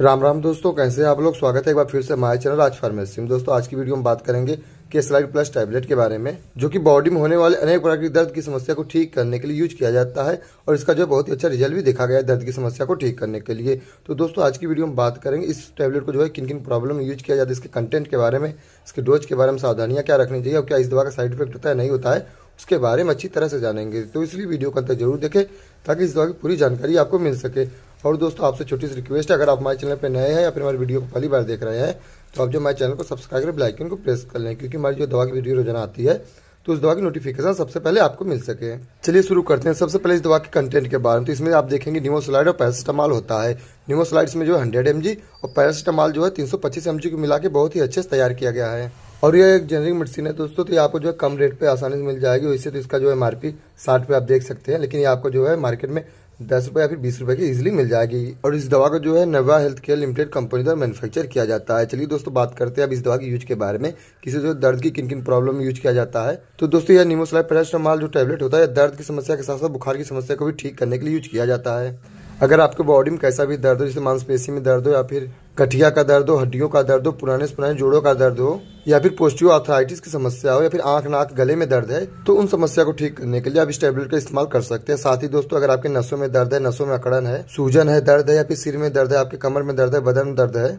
राम राम दोस्तों कैसे आप लोग स्वागत है एक बार फिर से हमारे चैनल आज फार्मेसी में दोस्तों आज की वीडियो में बात करेंगे केसलाइट प्लस टैबलेट के बारे में जो कि बॉडी में होने वाले अनेक प्रकार की दर्द की समस्या को ठीक करने के लिए यूज किया जाता है और इसका जो बहुत ही अच्छा रिजल्ट भी देखा गया है दर्द की समस्या को ठीक करने के लिए तो दोस्तों आज की वीडियो में बात करेंगे इस टैबलेट को जो है किन किन प्रॉब्लम में यूज किया जाता है इसके कंटेंट के बारे में इसके डोज के बारे में सावधानियां क्या रखनी चाहिए और क्या इस दवा का साइड इफेक्ट होता है नहीं होता है उसके बारे में अच्छी तरह से जानेंगे तो इसलिए वीडियो का अंतर जरूर देखें ताकि इस दवा की पूरी जानकारी आपको मिल सके और दोस्तों आपसे छोटी सी रिक्वेस्ट है अगर आप हमारे चैनल पर नए हैं या फिर हमारी वीडियो को पहली बार देख रहे हैं तो आप जो हमारे चैनल को सब्सक्राइब करें ब्लाइकन को प्रेस कर लें क्योंकि हमारी जो दवा की वीडियो रोजाना आती है तो उस दवा की नोटिफिकेशन सबसे पहले आपको मिल सके चलिए शुरू करते हैं सबसे पहले इस दवा के कंटेंट के बारे में तो इसमें आप देखेंगे निमोसलाइड और पैरासिटामॉल होता है निमोसलाइड इसमें जो है हंड्रेड एम और पैरासिटामॉल जो है तीन सौ पच्चीस को मिला के बहुत ही अच्छे से तैयार किया गया है और यह एक जेनरिक मेडिसिन है दोस्तों तो ये आपको जो है कम रेट पे आसानी से मिल जाएगी वैसे तो इसका जो है एमआरपी साठ पे आप देख सकते हैं लेकिन ये आपको जो है मार्केट में दस रुपये या फिर बीस रुपये की इजिली मिल जाएगी और इस दवा को जो है नवा हेल्थ केयर लिमिटेड कंपनी द्वारा मैन्युफैक्चर किया जाता है चलिए दोस्तों बात करते हैं अब इस दवा के यूज के बारे में किसी जो दर्द की किन किन प्रॉब्लम यूज किया जाता है तो दोस्तों यह निमोसलाइड पैरास्टामॉल जो टैबलेट होता है दर्द की समस्या के साथ साथ बुखार की समस्या को भी ठीक करने के लिए यूज किया जाता है अगर आपके बॉडी में कैसा भी दर्द हो जैसे मांसपेशी में दर्द हो या फिर गठिया का दर्द हो हड्डियों का दर्द हो पुराने पुराने जोड़ों का दर्द हो या फिर पोस्टिव आर्थराइटिस की समस्या हो या फिर आंख नाक गले में दर्द है तो उन समस्या को ठीक करने के लिए आप इस टेबलेट का इस्तेमाल कर सकते हैं साथ ही दोस्तों अगर आपके नसों में दर्द है नसों में अकड़न है सूजन है दर्द है या फिर सिर में दर्द है आपके कमर में दर्द है बदन में दर्द है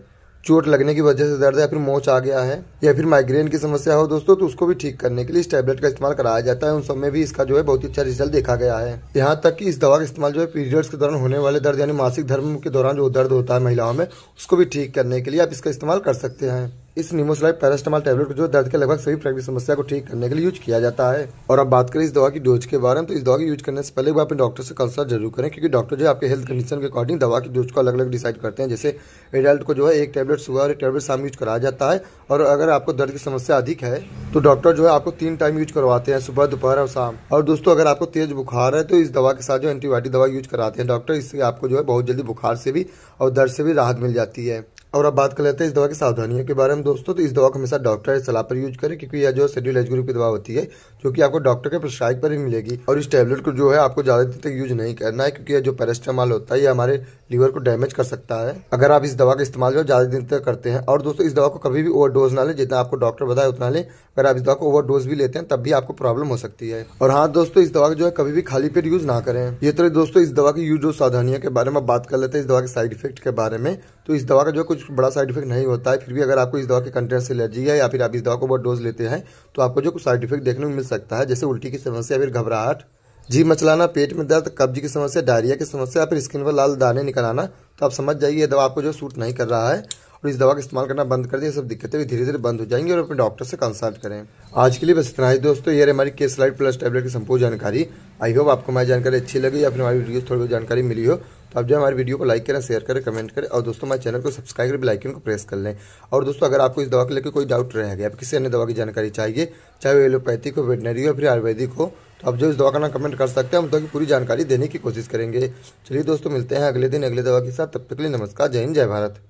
चोट लगने की वजह से दर्द या फिर मोच आ गया है या फिर माइग्रेन की समस्या हो दोस्तों तो उसको भी ठीक करने के लिए इस टैबलेट का इस्तेमाल कराया जाता है उन सब में भी इसका जो है बहुत ही अच्छा रिजल्ट देखा गया है यहाँ तक कि इस दवा का इस्तेमाल जो है पीरियड्स के दौरान होने वाले दर्द यानी मासिक धर्म के दौरान जो दर्द होता है महिलाओं में उसको भी ठीक करने के लिए आप इसका इस्तेमाल कर सकते हैं इस निमोसलाइड पैरास्टामॉल टेबलेट को जो दर्द के लगभग सभी की समस्या को ठीक करने के लिए यूज किया जाता है और अब बात करें इस दवा की डोज के बारे में तो इस दवा की यूज करने से पहले वो अपने डॉक्टर से कंसल्ट जरूर करें क्योंकि डॉक्टर जो है आपके हेल्थ कंडीशन के अकॉर्डिंग दवा की डोज को अलग अलग डिसाइड करते हैं जैसे एडल्ट को जो है एक टेबलेट सुबह और एक टेबलेट शाम यूज कराया जाता है और अगर आपको दर्द की समस्या अधिक है तो डॉक्टर जो है आपको तीन टाइम यूज करवाते हैं सुबह दोपहर और शाम और दोस्तों अगर आपको तेज बुखार है तो इस दवा के साथ जो एंटीबायोटिक दवा यूज कराते हैं डॉक्टर इससे आपको जो है बहुत जल्दी बुखार से भी और दर्द से भी राहत मिल जाती है और अब बात कर लेते हैं इस दवा की सावधानियों के बारे में दोस्तों तो इस दवा को हमेशा डॉक्टर सलाह पर यूज करें क्योंकि यह जो शेड्यूल एज ग्रुप की दवा होती है जो कि आपको डॉक्टर के प्रिस्क्राइब पर ही मिलेगी और इस टैबलेट को जो है आपको ज्यादा देर तक यूज नहीं करना है क्योंकि यह जो पैरेस्टामॉल होता है ये हमारे लीवर को डैमेज कर सकता है अगर आप इस दवा का इस्तेमाल जो ज्यादा दिन तक करते हैं और दोस्तों इस दवा को कभी भी डोज ना लें जितना आपको डॉक्टर बताए उतना लें अगर आप इस दवा को डोज भी लेते हैं तब भी आपको प्रॉब्लम हो सकती है और हाँ दोस्तों इस दवा को जो है कभी भी खाली पेट यूज ना करें ये तरह तो दोस्तों इस दवा की यूज और सावधानियों के बारे में बात कर लेते हैं इस दवा के साइड इफेक्ट के बारे में तो इस दवा का जो कुछ कुछ बड़ा साइड इफेक्ट नहीं होता है फिर भी अगर आपको इस दवा के कंटेंट से एलर्जी है या फिर आप इस दवा को बहुत डोज लेते हैं तो आपको जो कुछ साइड इफेक्ट देखने को मिल सकता है जैसे उल्टी की समस्या फिर घबराहट जी मचलाना पेट में दर्द कब्ज की समस्या डायरिया की समस्या या फिर स्किन पर लाल दाने निकल आना तो आप समझ जाइए ये दवा आपको जो सूट नहीं कर रहा है और इस दवा का इस्तेमाल करना बंद कर दिया सब दिक्कतें भी धीरे धीरे बंद हो जाएंगी और अपने डॉक्टर से कंसल्ट करें आज के लिए बस इतना ही दोस्तों ये हमारी केस लाइट प्लस टैबलेट की संपूर्ण जानकारी आई होप आपको हमारी जानकारी अच्छी लगी या फिर हमारी वीडियो थोड़ी बहुत जानकारी मिली हो तो आप जो हमारी वीडियो को लाइक करें शेयर करें कमेंट करें और दोस्तों हमारे चैनल को सब्सक्राइब कर लाइक को प्रेस कर लें और दोस्तों अगर आपको इस दवा के लेकर कोई डाउट रह गया किसी अन्य दवा की जानकारी चाहिए चाहे वो एलोपैथिक हो वेटनरी हो फिर आयुर्वेदिक हो तो आप जो इस दवा का नाम कमेंट कर सकते हैं हम तो की पूरी जानकारी देने की कोशिश करेंगे चलिए दोस्तों मिलते हैं अगले दिन अगले दवा के साथ तब तक के लिए नमस्कार जय हिंद जय भारत